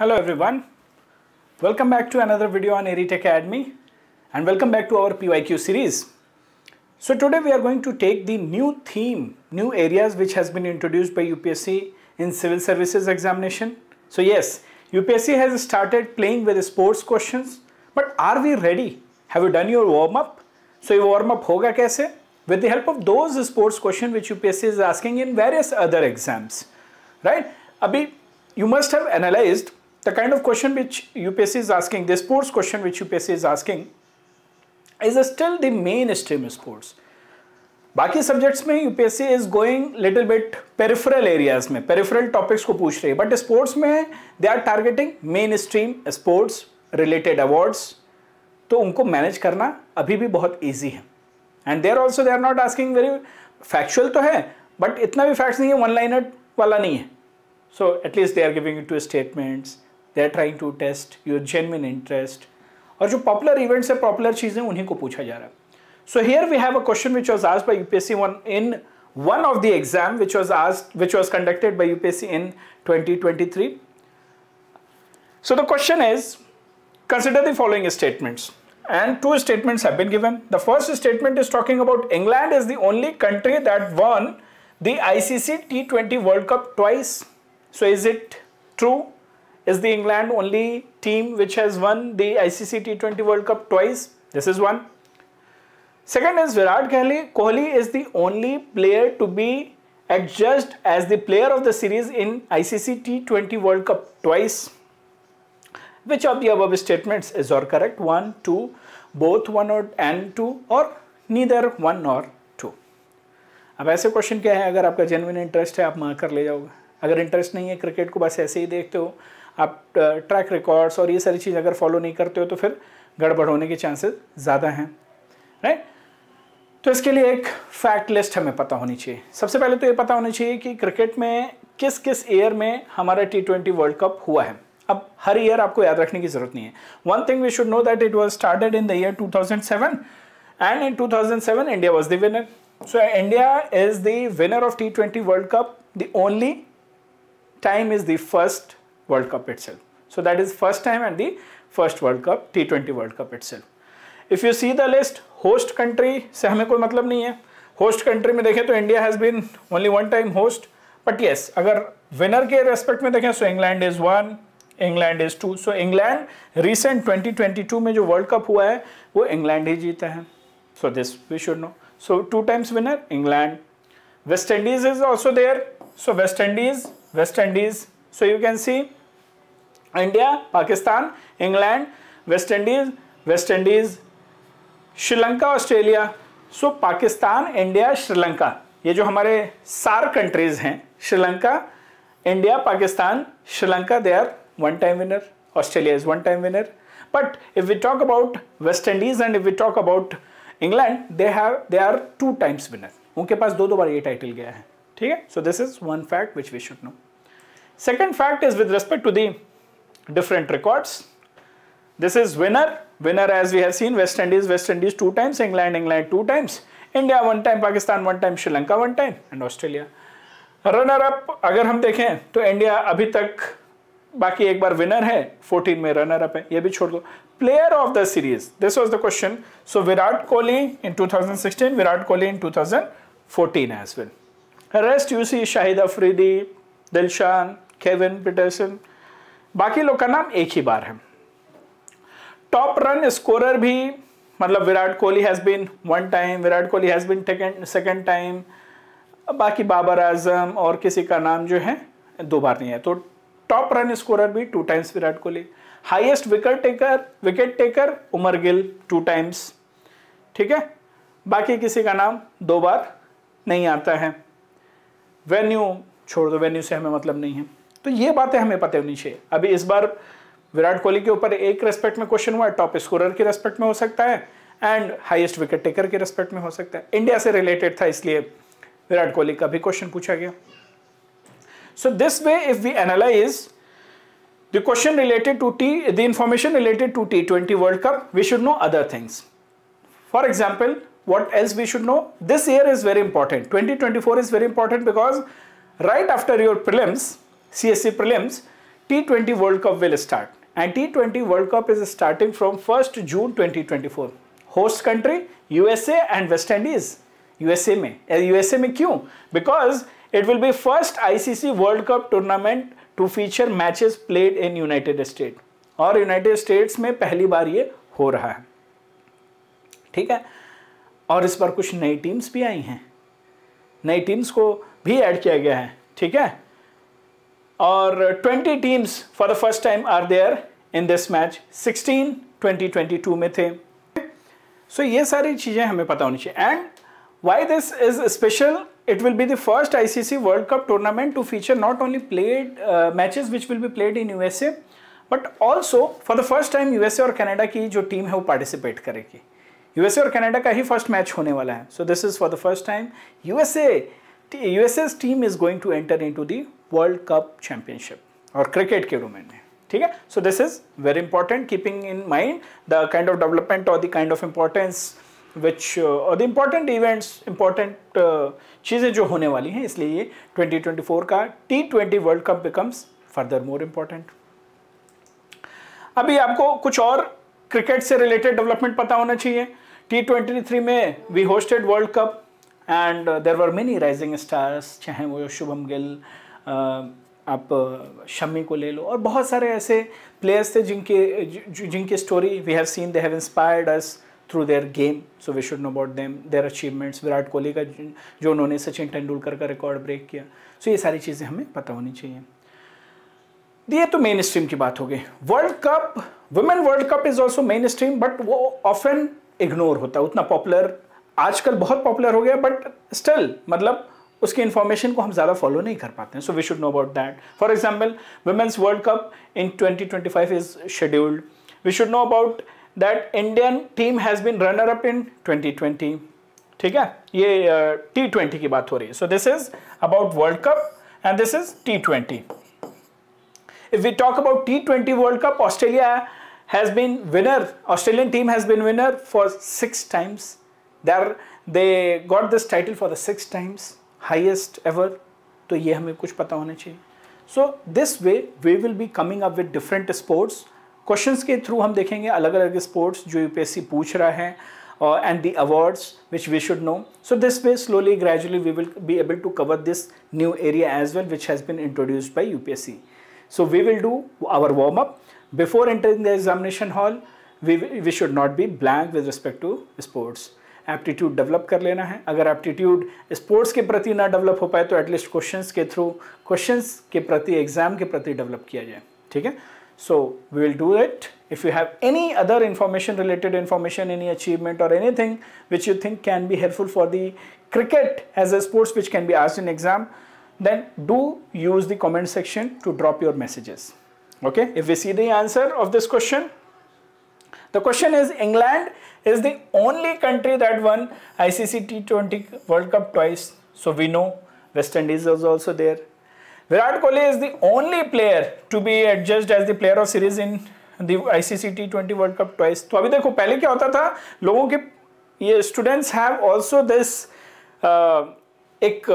Hello everyone. Welcome back to another video on Eritech Academy and welcome back to our PYQ series. So today we are going to take the new theme, new areas which has been introduced by UPSC in civil services examination. So yes, UPSC has started playing with sports questions, but are we ready? Have you done your warm up? So your warm up hoga kaise? With the help of those sports questions which UPSC is asking in various other exams, right? Abhi, you must have analyzed the kind of question which UPSC is asking, the sports question which UPSC is asking is still the main stream sports. बाकी subjects में UPSC is going little bit peripheral areas में peripheral topics को पूछ रही है but sports में they are targeting mainstream sports related awards तो उनको मैनेज करना अभी भी बहुत ईजी है and there also they are not asking very factual तो है बट इतना भी फैक्ट्स नहीं है वन लाइनर वाला नहीं है so at least they are giving two statements They are trying to test your genuine interest, or जो popular events से popular चीज़ें उन्हीं को पूछा जा रहा है so here we have a question which was in one of the exam which was asked which was conducted by UPSC in 2023 so the question is consider the following statements and two statements have been given the first statement is talking about England is the only country that won the ICC T20 World Cup twice so is it true is the England only team which has won the ICC T20 World Cup twice. This is one. Second is Virat Kohli. Kohli is the only player to be adjudged as the player of the series in ICC T20 World Cup twice. Which of the above statements is or correct? 1, 2, both 1 or and 2 or neither 1 nor 2. अब ऐसे question क्या है अगर आपका genuine interest है आप कर ले जाओगे अगर इंटरेस्ट नहीं है क्रिकेट को बस ऐसे ही देखते हो आप ट्रैक रिकॉर्ड्स और ये सारी चीज़ अगर फॉलो नहीं करते हो तो फिर गड़बड़ होने के चांसेस ज़्यादा हैं राइट तो इसके लिए एक फैक्ट लिस्ट हमें पता होनी चाहिए सबसे पहले तो ये पता होना चाहिए कि क्रिकेट में किस किस ईयर में हमारा टी ट्वेंटी वर्ल्ड कप हुआ है अब हर ईयर आपको याद रखने की जरूरत नहीं है one thing we should know that it was started in the year 2007 and in two India was the winner so India is the winner of T twenty World Cup the only time is the first World Cup itself. So that is first time and the first World Cup, T20 World Cup itself. If you see the list, host country से हमें कोई मतलब नहीं है host country में देखें तो India has been only one time host but yes अगर विनर के रेस्पेक्ट में देखें so England is one England is two so England recent 2022 में जो वर्ल्ड कप हुआ है वो इंग्लैंड ही जीता है so this we should know so two times winner England West Indies is also there so West Indies West Indies so you can see India Pakistan England West Indies West Indies Sri Lanka Australia so Pakistan India Sri Lanka ये जो हमारे सार countries हैं Sri Lanka India Pakistan Sri Lanka they are one time winner Australia is one time winner but if we talk about West Indies and if we talk about England they have they are two times winner उनके पास दो दो बार ये title गया है ठीक है so this is one fact which we should know second fact is with respect to the different records. This is winner. Winner as we have seen West Indies, West Indies two times, England, England two times, India one time, Pakistan one time, Sri Lanka one time and Australia. Runner up अगर हम देखें तो India अभी तक बाकी एक बार winner है 14 में runner up है ये भी छोड़ दो Player of the series. This was the question. So Virat Kohli in 2016 Virat Kohli in 2014 as well. Rest you see Shahid Afridi, Dilshan, Kevin Peterson, बाकी लोग का नाम एक ही बार है टॉप रन स्कोरर भी मतलब Virat Kohli has been one time Virat Kohli has been second time बाकी बाबर आजम और किसी का नाम जो है दो बार नहीं है तो टॉप रन स्कोरर भी two times Virat Kohli highest wicket taker wicket taker Umar Gul two times ठीक है बाकी किसी का नाम दो बार नहीं आता है वेन्यू छोड़ दो वेन्यू से हमें मतलब नहीं है तो ये बातें हमें पता होनी चाहिए अभी इस बार विराट कोहली के ऊपर एक रेस्पेक्ट में क्वेश्चन हुआ टॉप स्कोर की रेस्पेक्ट में हो सकता है एंड हाईएस्ट विकेट टेकर के रेस्पेक्ट में हो सकता है इंडिया से रिलेटेड था इसलिए विराट कोहली का भी क्वेश्चन पूछा गया so this way if we analyse the question related to T the information related to T twenty World Cup we should know other things for example what else we should know this year is very important twenty twenty four is very important because right after your prelims CSC e prelims, T20 World Cup will start. And T20 World Cup is starting from 1st June 2024. Host country USA and West Indies USA में USA eh, में क्यों because it will be first ICC World Cup tournament to feature matches played in United State और United States में पहली बार ये हो रहा है ठीक है और इस बार कुछ नई टीम्स भी आई हैं नई टीम्स को भी ऐड किया गया है ठीक है और 20 teams for the first time are there in this match 16 2022 में थे सो so, ये सारी चीजें हमें पता होनी चाहिए and why this is special it will be the first ICC World Cup tournament to feature not only played matches which will be played in USA but also for the first time USA और Canada की जो team है वो participate करेगी USA और Canada का ही first match होने वाला है so this is for the first time USA USA team is going to enter in to the World Cup championship और क्रिकेट के डोमेन में ठीक है so this is very important keeping in mind the kind of development और the kind of importance which और the important events important चीज़ें जो होने वाली हैं इसलिए ये ट्वेंटी का T World Cup becomes further more important अभी आपको कुछ और क्रिकेट से रिलेटेड डेवलपमेंट पता होना चाहिए टी में we hosted World Cup and there were many rising stars चाहे वो शुभम गिल आप शमी को ले लो और बहुत सारे ऐसे प्लेयर्स थे जिनके जिनकी story we have seen they have inspired us through their game so we should know about them their achievements Virat Kohli का जो उन्होंने सचिन तेंदुलकर का रिकॉर्ड ब्रेक किया सो so ये सारी चीज़ें हमें पता होनी चाहिए ये तो मेन स्ट्रीम की बात हो गई World Cup women World Cup is also mainstream but वो ऑफन इग्नोर होता है उतना पॉपुलर आजकल बहुत पॉपुलर हो गया बट स्टिल मतलब उसकी इन्फॉर्मेशन को हम ज़्यादा फॉलो नहीं कर पाते हैं so we should know about that for example women's World Cup in twenty twenty five is scheduled we should know about that Indian team has been runner up in twenty twenty ठीक है ये T uh, twenty की बात हो रही है so this is about World Cup and this is T twenty if we talk about T20 World Cup, Australia has been winner. Australian team has been winner for six times. They're, they got this title for the six times highest ever तो ये हमें कुछ पता होना चाहिए so this way we will be coming up with different sports question के through हम देखेंगे अलग अलग स्पोर्ट्स जो यूपीएससी पूछ रहा है and the awards which we should know so this way slowly gradually we will be able to cover this new area as well which has been introduced by U P S C so we will do our warm up before entering the examination hall we we should not be blank with respect to sports aptitude develop कर लेना है अगर aptitude sports के प्रति ना develop हो पाए तो एटलीस्ट क्वेश्चंस के थ्रू क्वेश्चंस के प्रति एग्जाम के प्रति डेवलप किया जाए ठीक है so we will do it if you have any other information related information any achievement और any thing which you think can be helpful for the cricket as a sports which can be आज in exam then do use the comment section to drop your messages okay if you see the answer of this question the question is England is the only country that won ICC T20 World Cup twice. So we know West Indies was also there. Virat Kohli is the only player to be adjusted as the player of series in the ICC T20 World Cup twice. तो अभी देखो पहले क्या होता था लोगों के ये स्टूडेंट्स हैव ऑल्सो दिस एक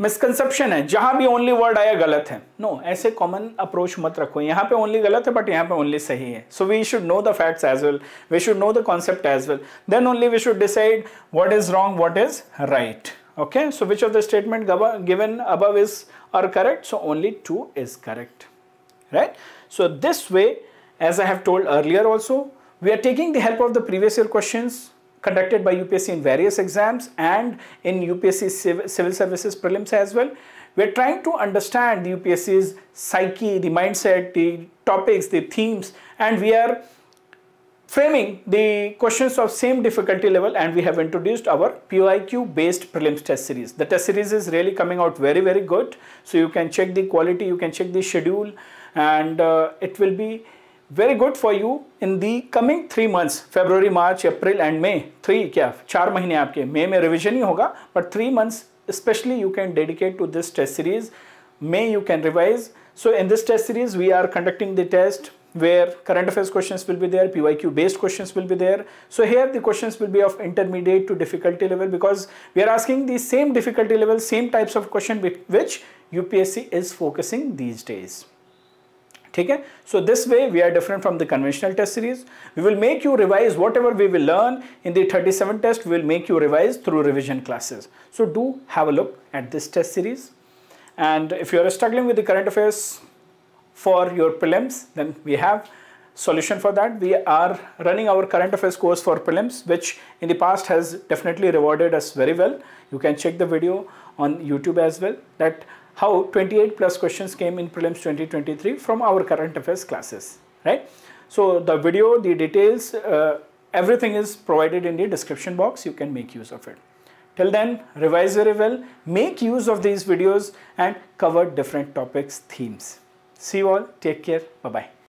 मिसकंसेप्शन है जहां भी ओनली वर्ड आया गलत है नो no, ऐसे कॉमन अप्रोच मत रखो यहाँ पे ओनली गलत है बट यहाँ पे ओनली सही है so we should know the facts as well we should know the concept as well then only we should decide what is wrong what is right okay so which of the statement given अब is are correct so only two is correct right so this way as I have told earlier also we are taking the help of the previous year question conducted by UPSC in various exams and in UPSC civil services prelims as well. We're trying to understand the UPSC's psyche, the mindset, the topics, the themes, and we are framing the questions of same difficulty level and we have introduced our PIQ based prelims test series. The test series is really coming out very very good. So you can check the quality, you can check the schedule and uh, it will be very good for you in the coming three months February March April and May three क्या चार महीने आपके May में revision ही होगा but three months, especially you can dedicate to this test series. may you can revise. So in this test series, we are conducting the test where current affairs questions will be there, PYQ based questions will be there. So here the questions will be of intermediate to difficulty level because we are asking the same difficulty level, same types of question which UPSC is focusing these days. So this way we are different from the conventional test series. We will make you revise whatever we will learn in the 37 test. We will make you revise through revision classes. So do have a look at this test series. And if you are struggling with the current affairs for your prelims, then we have solution for that. We are running our current affairs course for prelims, which in the past has definitely rewarded us very well. You can check the video on YouTube as well. That how 28 plus questions came in prelims 2023 from our current affairs classes, right? So the video, the details, uh, everything is provided in the description box. You can make use of it. Till then, revise very well, make use of these videos and cover different topics, themes. See you all. Take care. Bye-bye.